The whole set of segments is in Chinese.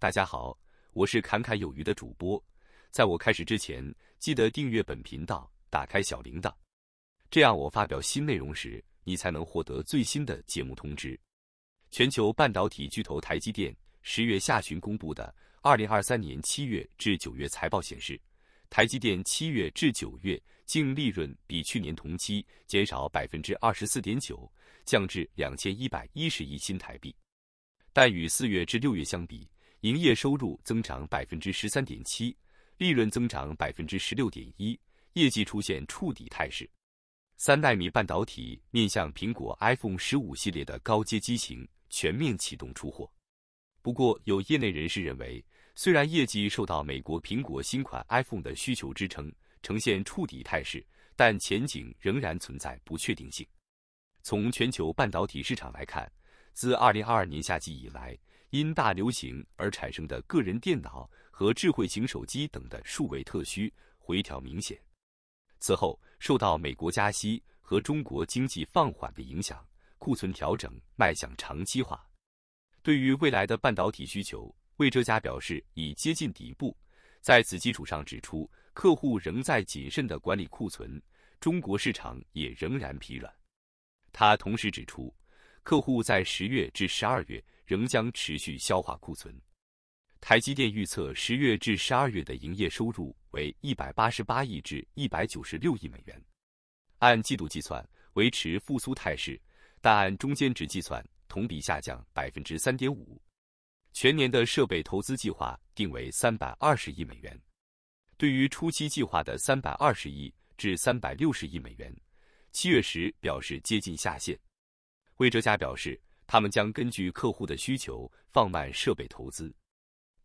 大家好，我是侃侃有余的主播。在我开始之前，记得订阅本频道，打开小铃铛，这样我发表新内容时，你才能获得最新的节目通知。全球半导体巨头台积电十月下旬公布的二零二三年七月至九月财报显示，台积电七月至九月净利润比去年同期减少百分之二十四点九，降至两千一百一十亿新台币，但与四月至六月相比。营业收入增长百分之十三点七，利润增长百分之十六点一，业绩出现触底态势。三纳米半导体面向苹果 iPhone 十五系列的高阶机型全面启动出货。不过，有业内人士认为，虽然业绩受到美国苹果新款 iPhone 的需求支撑，呈现触底态势，但前景仍然存在不确定性。从全球半导体市场来看，自二零二二年夏季以来，因大流行而产生的个人电脑和智慧型手机等的数位特需回调明显。此后，受到美国加息和中国经济放缓的影响，库存调整迈向长期化。对于未来的半导体需求，魏哲家表示已接近底部。在此基础上，指出客户仍在谨慎地管理库存，中国市场也仍然疲软。他同时指出，客户在十月至十二月。仍将持续消化库存。台积电预测十月至十二月的营业收入为一百八十八亿至一百九十六亿美元，按季度计算维持复苏态势，但按中间值计算同比下降百分之三点五。全年的设备投资计划定为三百二十亿美元。对于初期计划的三百二十亿至三百六十亿美元，七月时表示接近下限。魏哲家表示。他们将根据客户的需求放慢设备投资。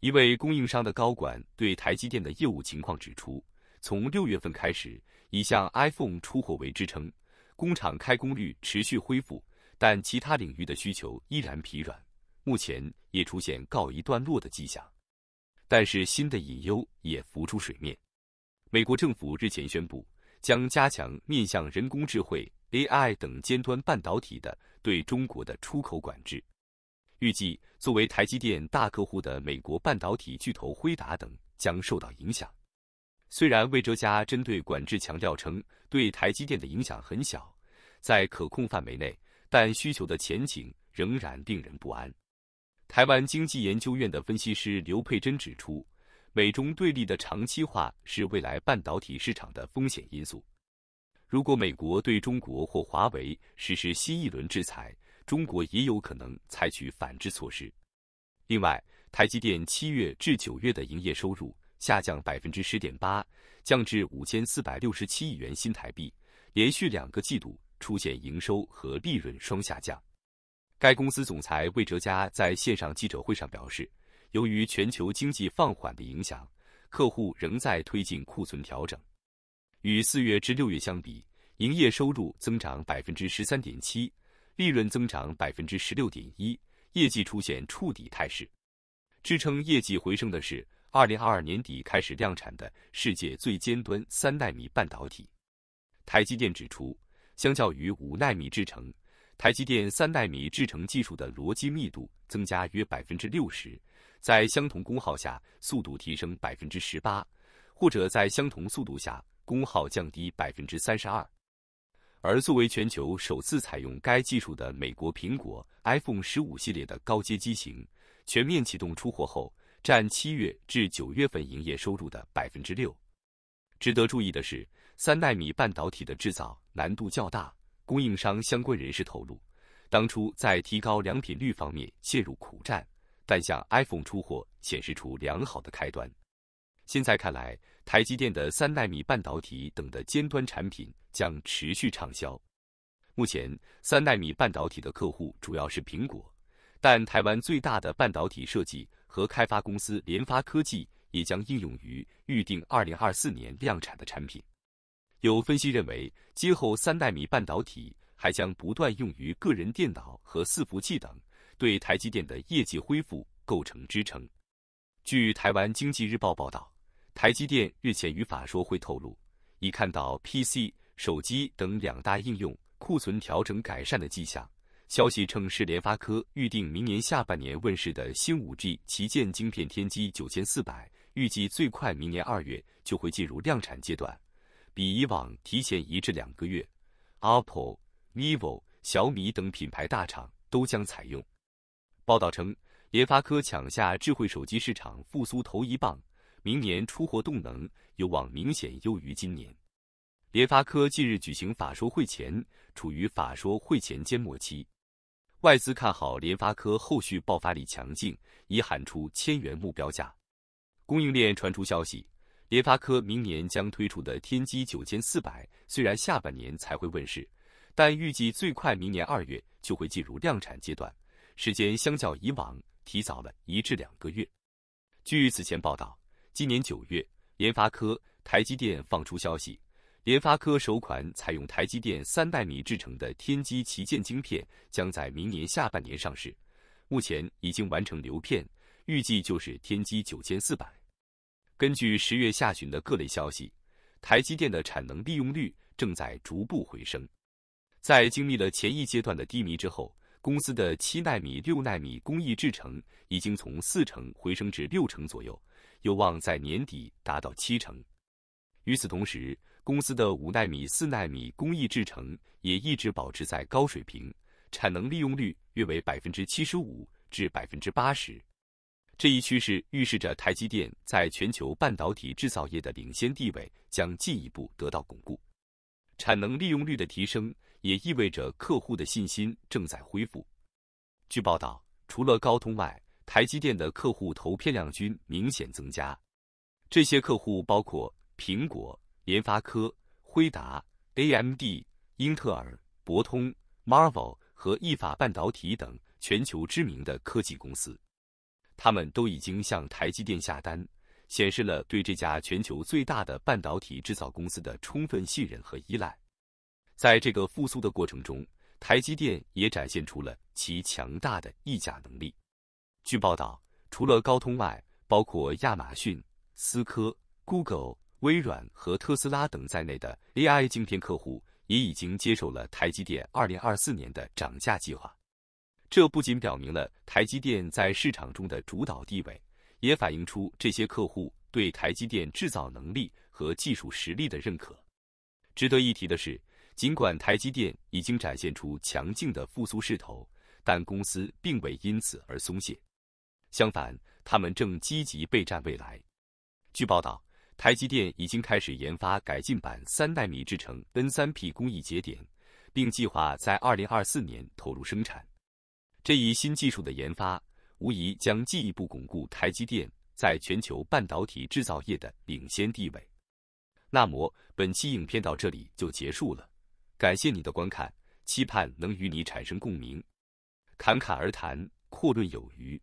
一位供应商的高管对台积电的业务情况指出，从六月份开始，以向 iPhone 出货为支撑，工厂开工率持续恢复，但其他领域的需求依然疲软，目前也出现告一段落的迹象。但是新的隐忧也浮出水面。美国政府日前宣布，将加强面向人工智能。AI 等尖端半导体的对中国的出口管制，预计作为台积电大客户的美国半导体巨头辉达等将受到影响。虽然魏哲家针对管制强调称对台积电的影响很小，在可控范围内，但需求的前景仍然令人不安。台湾经济研究院的分析师刘佩珍指出，美中对立的长期化是未来半导体市场的风险因素。如果美国对中国或华为实施新一轮制裁，中国也有可能采取反制措施。另外，台积电七月至九月的营业收入下降百分之十点八，降至五千四百六十七亿元新台币，连续两个季度出现营收和利润双下降。该公司总裁魏哲嘉在线上记者会上表示，由于全球经济放缓的影响，客户仍在推进库存调整。与四月至六月相比，营业收入增长百分之十三点七，利润增长百分之十六点一，业绩出现触底态势。支撑业绩回升的是，二零二二年底开始量产的世界最尖端三纳米半导体。台积电指出，相较于五纳米制程，台积电三纳米制程技术的逻辑密度增加约百分之六十，在相同功耗下速度提升百分之十八，或者在相同速度下。功耗降低百分之三十二，而作为全球首次采用该技术的美国苹果 iPhone 十五系列的高阶机型，全面启动出货后，占七月至九月份营业收入的百分之六。值得注意的是，三纳米半导体的制造难度较大，供应商相关人士透露，当初在提高良品率方面陷入苦战，但向 iPhone 出货显示出良好的开端。现在看来，台积电的三纳米半导体等的尖端产品将持续畅销。目前，三纳米半导体的客户主要是苹果，但台湾最大的半导体设计和开发公司联发科技也将应用于预定二零二四年量产的产品。有分析认为，今后三纳米半导体还将不断用于个人电脑和伺服器等，对台积电的业绩恢复构成支撑。据台湾经济日报报道。台积电日前与法说会透露，已看到 PC、手机等两大应用库存调整改善的迹象。消息称，是联发科预定明年下半年问世的新 5G 旗舰晶片天玑九千四百，预计最快明年二月就会进入量产阶段，比以往提前一至两个月。Apple、i v o 小米等品牌大厂都将采用。报道称，联发科抢下智慧手机市场复苏头一棒。明年出货动能有望明显优于今年。联发科近日举行法说会前，处于法说会前缄默期，外资看好联发科后续爆发力强劲，已喊出千元目标价。供应链传出消息，联发科明年将推出的天玑九千四百，虽然下半年才会问世，但预计最快明年二月就会进入量产阶段，时间相较以往提早了一至两个月。据此前报道。今年九月，联发科、台积电放出消息，联发科首款采用台积电三纳米制成的天玑旗舰晶片将在明年下半年上市。目前已经完成流片，预计就是天玑九千四百。根据十月下旬的各类消息，台积电的产能利用率正在逐步回升。在经历了前一阶段的低迷之后，公司的七纳米、六纳米工艺制成已经从四成回升至六成左右。有望在年底达到七成。与此同时，公司的五纳米、四纳米工艺制程也一直保持在高水平，产能利用率约为百分之七十五至百分之八十。这一趋势预示着台积电在全球半导体制造业的领先地位将进一步得到巩固。产能利用率的提升也意味着客户的信心正在恢复。据报道，除了高通外，台积电的客户投片量均明显增加，这些客户包括苹果、联发科、辉达、AMD、英特尔、博通、m a r v e l 和意法半导体等全球知名的科技公司。他们都已经向台积电下单，显示了对这家全球最大的半导体制造公司的充分信任和依赖。在这个复苏的过程中，台积电也展现出了其强大的溢价能力。据报道，除了高通外，包括亚马逊、思科、Google、微软和特斯拉等在内的 AI 晶片客户也已经接受了台积电二零二四年的涨价计划。这不仅表明了台积电在市场中的主导地位，也反映出这些客户对台积电制造能力和技术实力的认可。值得一提的是，尽管台积电已经展现出强劲的复苏势头，但公司并未因此而松懈。相反，他们正积极备战未来。据报道，台积电已经开始研发改进版三纳米制程 N3P 工艺节点，并计划在二零二四年投入生产。这一新技术的研发，无疑将进一步巩固台积电在全球半导体制造业的领先地位。那么，本期影片到这里就结束了，感谢你的观看，期盼能与你产生共鸣。侃侃而谈，阔论有余。